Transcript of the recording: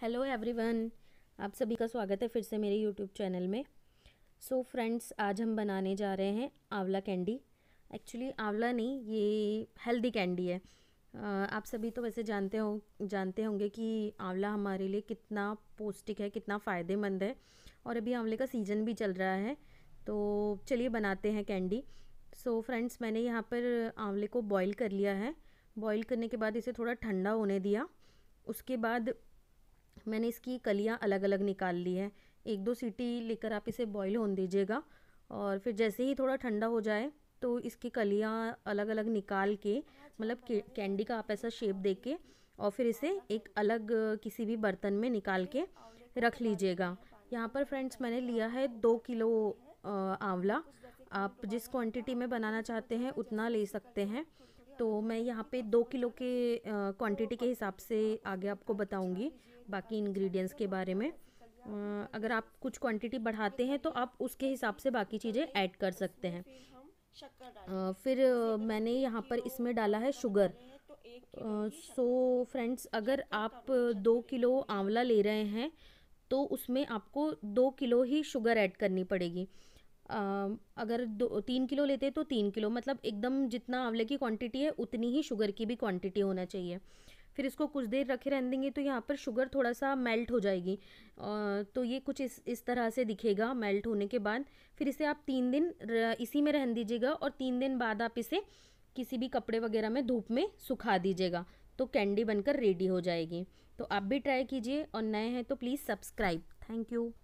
hello everyone आप सभी का स्वागत है फिर से मेरे यूट्यूब चैनल में सो so फ्रेंड्स आज हम बनाने जा रहे हैं आंवला कैंडी एक्चुअली आंवला नहीं ये हेल्दी कैंडी है आप सभी तो वैसे जानते हो जानते होंगे कि आंवला हमारे लिए कितना पौष्टिक है कितना फ़ायदेमंद है और अभी आंवले का सीज़न भी चल रहा है तो चलिए बनाते हैं कैंडी सो so फ्रेंड्स मैंने यहाँ पर आंवले को बॉईल कर लिया है बॉईल करने के बाद इसे थोड़ा ठंडा होने दिया उसके बाद मैंने इसकी कलियाँ अलग अलग निकाल ली है एक दो सीटी लेकर आप इसे बॉईल होने दीजिएगा और फिर जैसे ही थोड़ा ठंडा हो जाए तो इसकी कलियाँ अलग अलग निकाल के मतलब कैंडी का आप ऐसा शेप दे के और फिर इसे एक अलग किसी भी बर्तन में निकाल के रख लीजिएगा यहाँ पर फ्रेंड्स मैंने लिया है दो किलो आंवला आप जिस क्वांटिटी में बनाना चाहते हैं उतना ले सकते हैं तो मैं यहाँ पे दो किलो के क्वांटिटी के हिसाब से आगे आपको बताऊँगी बाकी इंग्रेडिएंट्स के बारे में अगर आप कुछ क्वांटिटी बढ़ाते हैं तो आप उसके हिसाब से बाकी चीज़ें ऐड कर सकते हैं आ, फिर मैंने यहाँ पर इसमें डाला है शुगर सो फ्रेंड्स अगर आप दो किलो आंवला ले रहे हैं तो उसमें आपको दो किलो ही शुगर ऐड करनी पड़ेगी अगर दो तीन किलो लेते हैं तो तीन किलो मतलब एकदम जितना आंवले की क्वांटिटी है उतनी ही शुगर की भी क्वांटिटी होना चाहिए फिर इसको कुछ देर रखे रहने देंगे तो यहाँ पर शुगर थोड़ा सा मेल्ट हो जाएगी तो ये कुछ इस इस तरह से दिखेगा मेल्ट होने के बाद फिर इसे आप तीन दिन इसी में रहन दीजिएगा और तीन दिन बाद आप इसे किसी भी कपड़े वगैरह में धूप में सुखा दीजिएगा तो कैंडी बनकर रेडी हो जाएगी तो आप भी ट्राई कीजिए और नए हैं तो प्लीज़ सब्सक्राइब थैंक यू